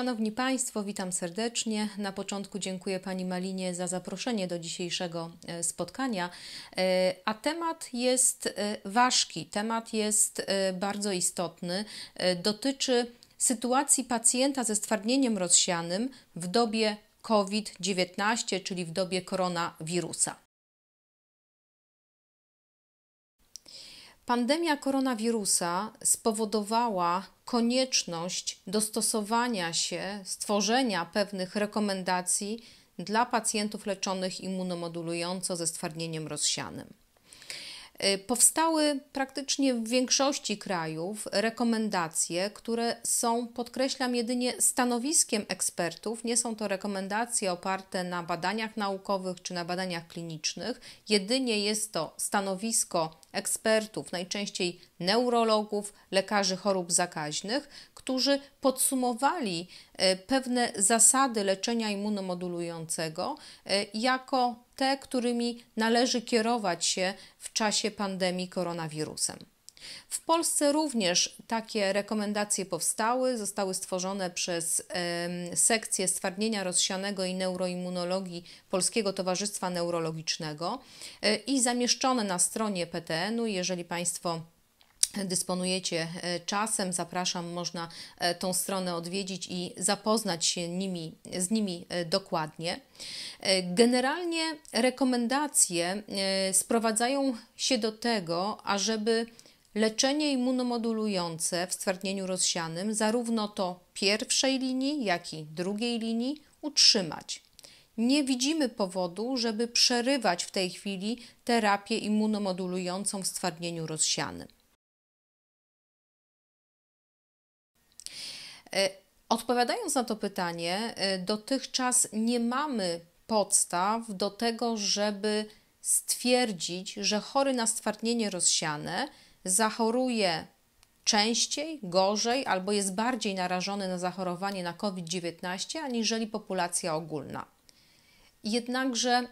Szanowni Państwo, witam serdecznie. Na początku dziękuję Pani Malinie za zaproszenie do dzisiejszego e, spotkania. E, a temat jest e, ważki, temat jest bardzo istotny. Dotyczy sytuacji pacjenta ze stwardnieniem rozsianym w dobie COVID-19, czyli w dobie koronawirusa. Pandemia koronawirusa spowodowała konieczność dostosowania się, stworzenia pewnych rekomendacji dla pacjentów leczonych immunomodulująco ze stwardnieniem rozsianym. Y, powstały praktycznie w większości krajów rekomendacje, które są, podkreślam, jedynie stanowiskiem ekspertów. Nie są to rekomendacje oparte na badaniach naukowych czy na badaniach klinicznych. Jedynie jest to stanowisko ekspertów, najczęściej neurologów, lekarzy chorób zakaźnych, którzy podsumowali e, pewne zasady leczenia immunomodulującego e, jako te, którymi należy kierować się w czasie pandemii koronawirusem. W Polsce również takie rekomendacje powstały, zostały stworzone przez sekcję stwardnienia rozsianego i neuroimmunologii Polskiego Towarzystwa Neurologicznego e, i zamieszczone na stronie PTN-u. Jeżeli Państwo dysponujecie e, czasem, zapraszam, można e, tą stronę odwiedzić i zapoznać się nimi, z nimi dokładnie. Generalnie rekomendacje sprowadzają się do tego, ażeby Leczenie immunomodulujące w stwardnieniu rozsianym, zarówno to pierwszej linii, jak i drugiej linii, utrzymać. Nie widzimy powodu, żeby przerywać w tej chwili terapię immunomodulującą w stwardnieniu rozsianym. E, odpowiadając na to pytanie, e, dotychczas nie mamy podstaw do tego, żeby stwierdzić, że chory na stwardnienie rozsiane zachoruje częściej, gorzej albo jest bardziej narażony na zachorowanie na COVID-19 aniżeli populacja ogólna. Jednakże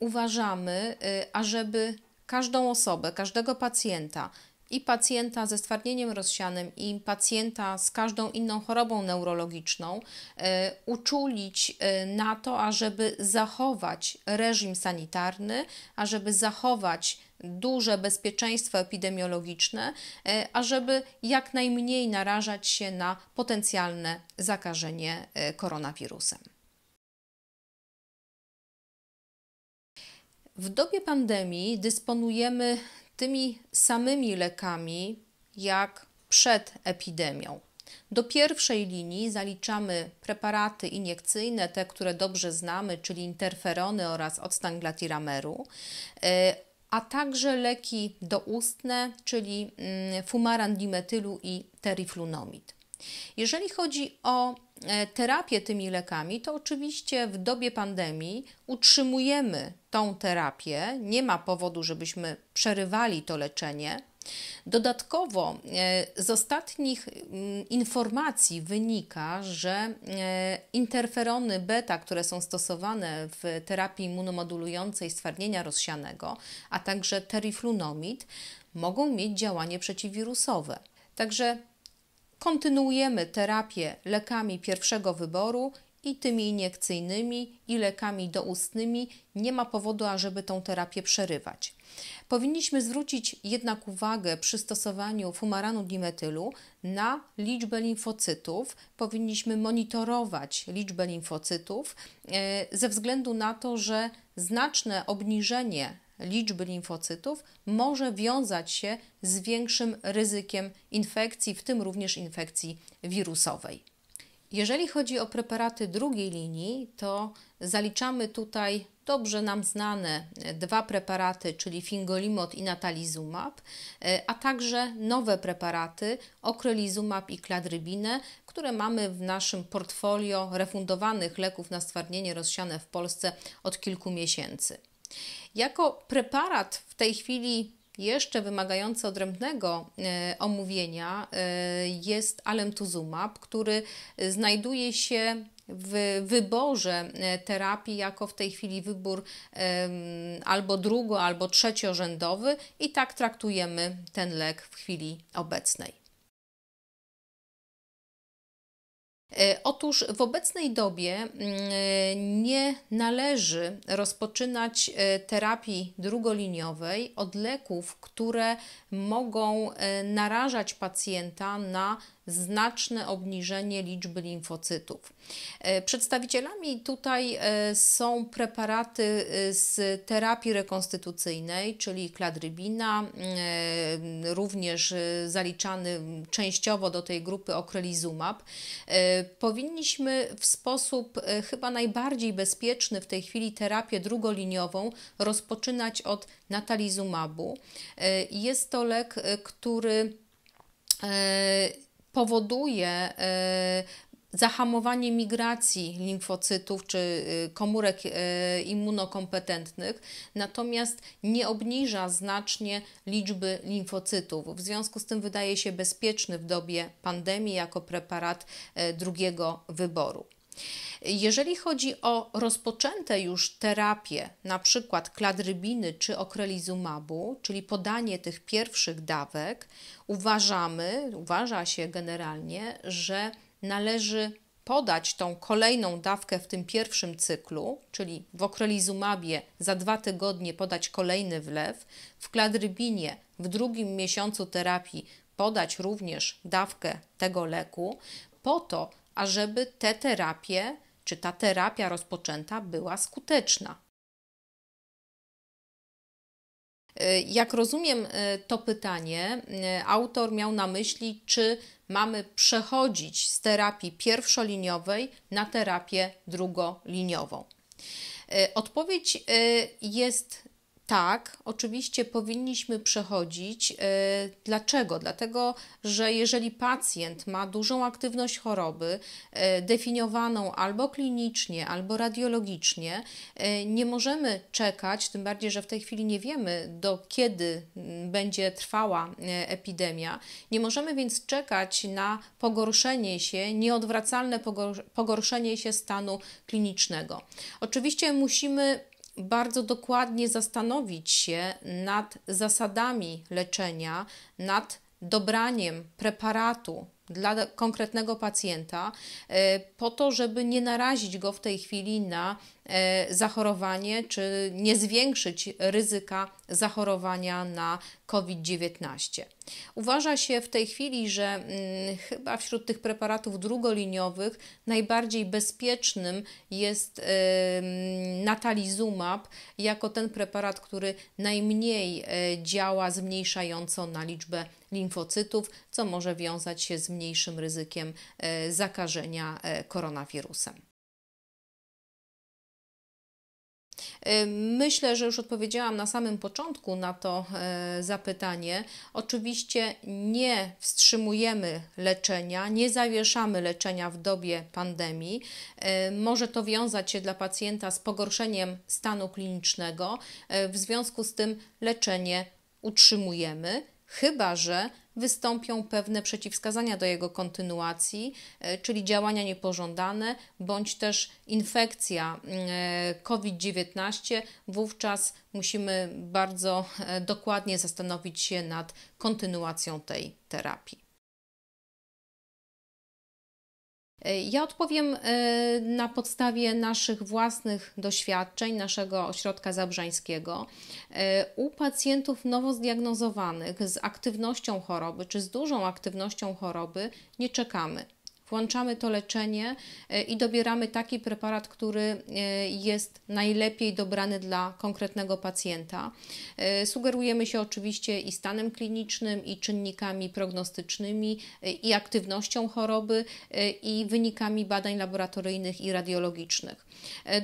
uważamy, y, ażeby każdą osobę, każdego pacjenta i pacjenta ze stwardnieniem rozsianym, i pacjenta z każdą inną chorobą neurologiczną y, uczulić y, na to, ażeby zachować reżim sanitarny, ażeby zachować duże bezpieczeństwo epidemiologiczne, y, ażeby jak najmniej narażać się na potencjalne zakażenie koronawirusem. W dobie pandemii dysponujemy tymi samymi lekami jak przed epidemią. Do pierwszej linii zaliczamy preparaty iniekcyjne, te, które dobrze znamy, czyli interferony oraz odstań glatirameru, y, a także leki doustne, czyli mm, fumaran dimetylu i teriflunomid. Jeżeli chodzi o E, terapię tymi lekami, to oczywiście w dobie pandemii utrzymujemy tą terapię. Nie ma powodu, żebyśmy przerywali to leczenie. Dodatkowo e, z ostatnich mm, informacji wynika, że e, interferony beta, które są stosowane w terapii immunomodulującej stwardnienia rozsianego, a także teriflunomid, mogą mieć działanie przeciwwirusowe. Także Kontynuujemy terapię lekami pierwszego wyboru i tymi iniekcyjnymi, i lekami doustnymi. Nie ma powodu, ażeby tą terapię przerywać. Powinniśmy zwrócić jednak uwagę przy stosowaniu fumaranu dimetylu na liczbę limfocytów. Powinniśmy monitorować liczbę limfocytów e, ze względu na to, że znaczne obniżenie liczby limfocytów może wiązać się z większym ryzykiem infekcji, w tym również infekcji wirusowej. Jeżeli chodzi o preparaty drugiej linii, to zaliczamy tutaj dobrze nam znane dwa preparaty, czyli fingolimod i natalizumab, a także nowe preparaty okrelizumab i kladrybinę, które mamy w naszym portfolio refundowanych leków na stwardnienie rozsiane w Polsce od kilku miesięcy. Jako preparat w tej chwili jeszcze wymagający odrębnego e, omówienia e, jest alemtuzumab, który znajduje się w wyborze e, terapii, jako w tej chwili wybór albo drugo, albo trzeciorzędowy, i tak traktujemy ten lek w chwili obecnej. E, otóż w obecnej dobie mm, e, nie należy rozpoczynać e, terapii drugoliniowej od leków, które mogą narażać pacjenta na znaczne obniżenie liczby limfocytów. E, przedstawicielami tutaj e, są preparaty e, z terapii rekonstytucyjnej, czyli kladrybina, również zaliczany częściowo do tej grupy okrelizumab. Powinniśmy w sposób chyba najbardziej bezpieczny w tej chwili terapię drugoliniową rozpoczynać od natalizumabu. Jest to lek, który powoduje y, zahamowanie migracji limfocytów czy y, komórek y, immunokompetentnych, natomiast nie obniża znacznie liczby limfocytów. W związku z tym wydaje się bezpieczny w dobie pandemii jako preparat drugiego wyboru. Jeżeli chodzi o rozpoczęte już terapie, na przykład kladrybiny czy okrelizumabu, czyli podanie tych pierwszych dawek, uważamy, uważa się generalnie, że należy podać tą kolejną dawkę w tym pierwszym cyklu, czyli w okrelizumabie za dwa tygodnie podać kolejny wlew, w kladrybinie w drugim miesiącu terapii podać również dawkę tego leku, po to, ażeby te terapie czy ta terapia rozpoczęta była skuteczna. Y, jak rozumiem y, to pytanie, y, autor miał na myśli, czy mamy przechodzić z terapii pierwszoliniowej na terapię drugoliniową. Odpowiedź jest tak, oczywiście powinniśmy przechodzić. Y, dlaczego? Dlatego, że jeżeli pacjent ma dużą aktywność choroby, y, definiowaną albo klinicznie, albo radiologicznie, y, nie możemy czekać, tym bardziej, że w tej chwili nie wiemy, do kiedy mm, będzie trwała epidemia. Nie możemy więc czekać na pogorszenie się, nieodwracalne pogorszenie się stanu klinicznego. Oczywiście musimy bardzo dokładnie zastanowić się nad zasadami leczenia, nad dobraniem preparatu, dla konkretnego pacjenta, e, po to, żeby nie narazić go w tej chwili na e, zachorowanie, czy nie zwiększyć ryzyka zachorowania na COVID-19. Uważa się w tej chwili, że mm, chyba wśród tych preparatów drugoliniowych najbardziej bezpiecznym jest e, mm, natalizumab, jako ten preparat, który najmniej działa zmniejszająco na liczbę limfocytów, co może wiązać się z mniejszym ryzykiem e, zakażenia e, koronawirusem. E, myślę, że już odpowiedziałam na samym początku na to zapytanie. Oczywiście nie wstrzymujemy leczenia, nie zawieszamy leczenia w dobie pandemii. Może to wiązać się dla pacjenta z pogorszeniem stanu klinicznego, w związku z tym leczenie utrzymujemy chyba że wystąpią pewne przeciwwskazania do jego kontynuacji, e, czyli działania niepożądane bądź też infekcja e, COVID-19. Wówczas musimy bardzo e, dokładnie zastanowić się nad kontynuacją tej terapii. E, ja odpowiem e, na podstawie naszych własnych doświadczeń, naszego ośrodka zabrzeńskiego. E, u pacjentów nowo zdiagnozowanych z aktywnością choroby czy z dużą aktywnością choroby nie czekamy włączamy to leczenie e, i dobieramy taki preparat, który e, jest najlepiej dobrany dla konkretnego pacjenta. E, sugerujemy się oczywiście i stanem klinicznym, i czynnikami prognostycznymi, i aktywnością choroby, i wynikami badań laboratoryjnych i radiologicznych.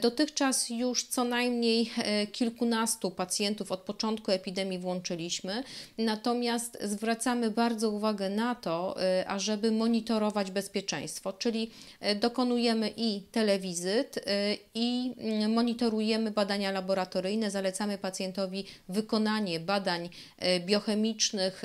Dotychczas już co najmniej kilkunastu pacjentów od początku epidemii włączyliśmy, natomiast zwracamy bardzo uwagę na to, ażeby monitorować bezpieczeństwo bezpieczeństwo, czyli e, dokonujemy i telewizyt, e, i mm, monitorujemy badania laboratoryjne, zalecamy pacjentowi wykonanie badań e, biochemicznych,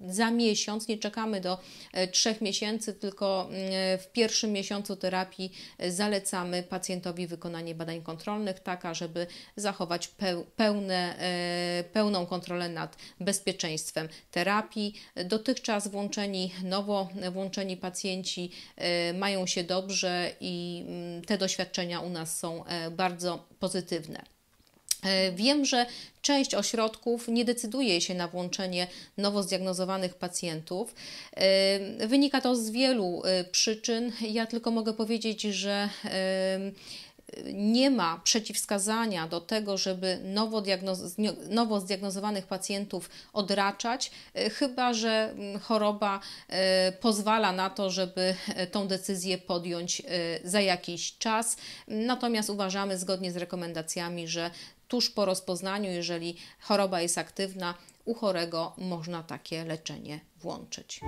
za miesiąc, nie czekamy do e, trzech miesięcy, tylko mm, w pierwszym miesiącu terapii e, zalecamy pacjentowi wykonanie badań kontrolnych, taka, żeby zachować pełne, e, pełną kontrolę nad bezpieczeństwem terapii. Dotychczas włączeni, nowo włączeni pacjenci mają się dobrze i mm, te doświadczenia u nas są bardzo pozytywne. E, wiem, że część ośrodków nie decyduje się na włączenie nowo zdiagnozowanych pacjentów. E, wynika to z wielu e, przyczyn. Ja tylko mogę powiedzieć, że nie ma przeciwwskazania do tego, żeby nowo, diagnoz nowo zdiagnozowanych pacjentów odraczać, chyba że mm, choroba pozwala na to, żeby tą decyzję podjąć za jakiś czas. Natomiast uważamy zgodnie z rekomendacjami, że tuż po rozpoznaniu, jeżeli choroba jest aktywna, u chorego można takie leczenie włączyć.